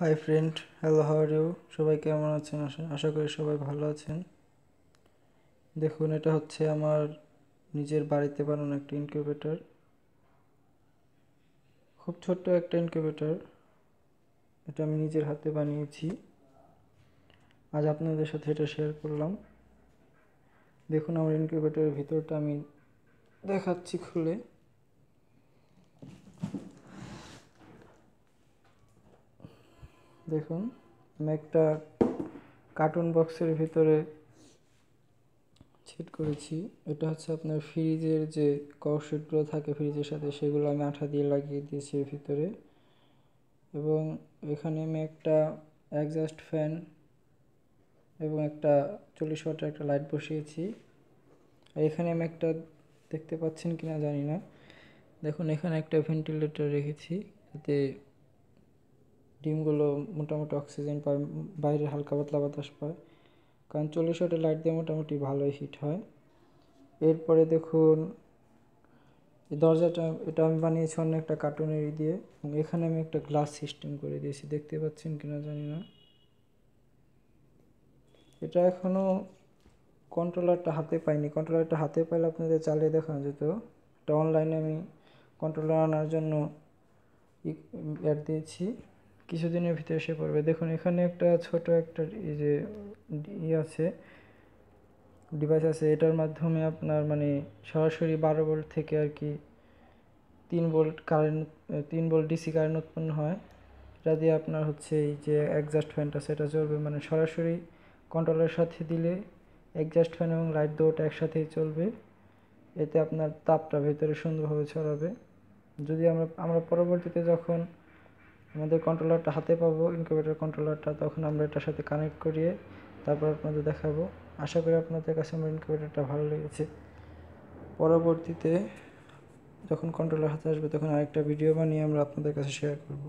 high friend hello how are you সবাই কেমন আছেন আশা আশা করি সবাই ভালো আছেন দেখুন এটা হচ্ছে আমার নিজের বাড়িতে বানানো একটা ইনকিউবেটর খুব ছোট্ট একটা ইনকিউবেটর এটা আমি নিজের হাতে বানিয়েছি আজ আপনাদের সাথে এটা শেয়ার করলাম দেখুন আমার ইনকিউবেটরের ভিতরটা আমি দেখাচ্ছি খুলে দেখুন আমি একটা কার্টুন বক্সের ভিতরে সেট করেছি এটা হচ্ছে আপনার ফ্রিজের যে কর্কশিটগুলো থাকে ফ্রিজের সাথে সেগুলো আমি আঠা দিয়ে লাগিয়ে দিয়েছি এর ভিতরে এবং এখানে আমি একটা অ্যাডজাস্ট ফ্যান এবং একটা চল্লিশ ওয়াটের একটা লাইট বসিয়েছি আর এখানে আমি একটা দেখতে পাচ্ছেন কি না জানি না দেখুন এখানে একটা ভেন্টিলেটর রেখেছি যাতে ডিমগুলো মোটামুটি অক্সিজেন পায় বাইরে হালকা পাতলা বাতাস পায় কারণ চল্লিশ ওয়াটের লাইট দিয়ে মোটামুটি ভালোই হিট হয় এরপরে দেখুন দরজাটা এটা আমি বানিয়েছি অন্য একটা কার্টুনের দিয়ে এবং এখানে আমি একটা গ্লাস সিস্টেম করে দিয়েছি দেখতে পাচ্ছেন কিনা জানি না এটা এখনও কন্ট্রোলারটা হাতে পাইনি কন্ট্রোলারটা হাতে পাইলে আপনাদের চালিয়ে দেখানো যেত এটা অনলাইনে আমি কন্ট্রোলার আনার জন্য অ্যাড দিয়েছি কিছুদিনের ভিতরে এসে পড়বে দেখুন এখানে একটা ছোট একটা এই যে ই আছে ডিভাইস আছে এটার মাধ্যমে আপনার মানে সরাসরি বারো ভোল্ট থেকে আর কি তিন ভোল্ট কারেন্ট তিন ভোল্ট ডিসি কারেন্ট উৎপন্ন হয় এটা দিয়ে আপনার হচ্ছে এই যে অ্যাডজাস্ট ফ্যানটা সেটা চলবে মানে সরাসরি কন্ট্রোলের সাথে দিলে অ্যাডজাস্ট ফ্যান এবং লাইট দুটো একসাথেই চলবে এতে আপনার তাপটা ভেতরে সুন্দরভাবে ছড়াবে যদি আমরা আমরা পরবর্তীতে যখন আমাদের কন্ট্রোলারটা হাতে পাবো ইনকিউবেটার কন্ট্রোলারটা তখন আমরা এটার সাথে কানেক্ট করিয়ে তারপর আপনাদের দেখাবো আশা করি আপনাদের কাছে আমার ইনকিউবেটারটা ভালো লেগেছে পরবর্তীতে যখন কন্ট্রোলার হাতে আসবে তখন আরেকটা ভিডিও বানিয়ে আমরা আপনাদের কাছে শেয়ার করবো